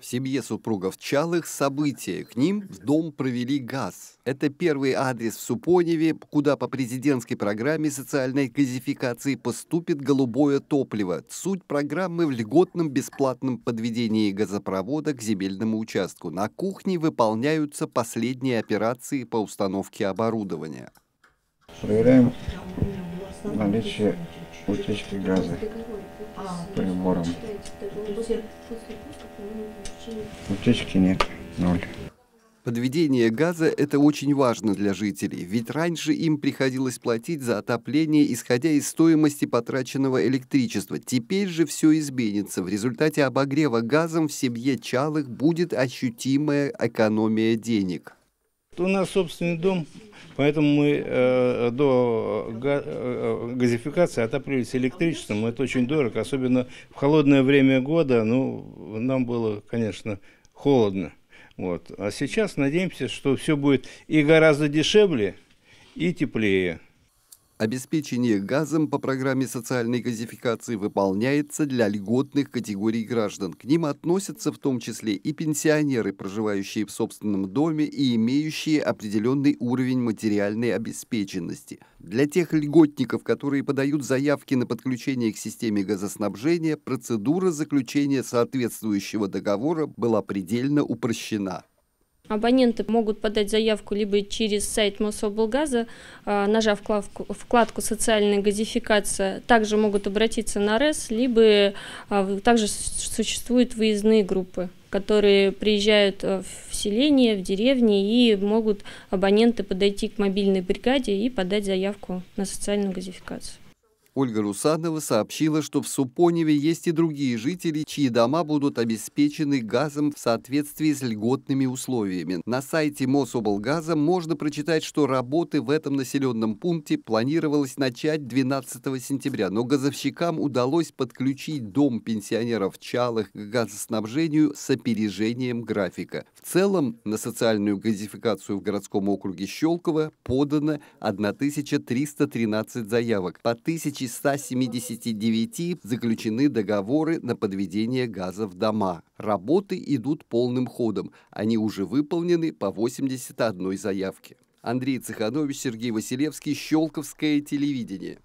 В семье супругов Чалых события. К ним в дом провели газ. Это первый адрес в Супоневе, куда по президентской программе социальной газификации поступит голубое топливо. Суть программы в льготном бесплатном подведении газопровода к земельному участку. На кухне выполняются последние операции по установке оборудования. Проверяем наличие утечки газа прибором. Утечки нет, ноль. Подведение газа – это очень важно для жителей, ведь раньше им приходилось платить за отопление, исходя из стоимости потраченного электричества. Теперь же все изменится. В результате обогрева газом в семье Чалых будет ощутимая экономия денег у нас собственный дом, поэтому мы э, до э, э, э, газификации отапливались электричеством. Это очень дорого, особенно в холодное время года. Ну, нам было, конечно, холодно. Вот. А сейчас надеемся, что все будет и гораздо дешевле, и теплее. Обеспечение газом по программе социальной газификации выполняется для льготных категорий граждан. К ним относятся в том числе и пенсионеры, проживающие в собственном доме и имеющие определенный уровень материальной обеспеченности. Для тех льготников, которые подают заявки на подключение к системе газоснабжения, процедура заключения соответствующего договора была предельно упрощена. Абоненты могут подать заявку либо через сайт Мособлгаза, а, нажав вкладку «Социальная газификация». Также могут обратиться на РЭС, либо а, также существуют выездные группы, которые приезжают а, в селение, в деревни, и могут абоненты подойти к мобильной бригаде и подать заявку на социальную газификацию. Ольга Русанова сообщила, что в Супоневе есть и другие жители, чьи дома будут обеспечены газом в соответствии с льготными условиями. На сайте Мособлгаза можно прочитать, что работы в этом населенном пункте планировалось начать 12 сентября, но газовщикам удалось подключить дом пенсионеров Чалых к газоснабжению с опережением графика. В целом на социальную газификацию в городском округе Щелково подано 1313 заявок по 1000 179 заключены договоры на подведение газа в дома. Работы идут полным ходом. Они уже выполнены по 81 заявке. Андрей Цеханович, Сергей Василевский, Щелковское телевидение.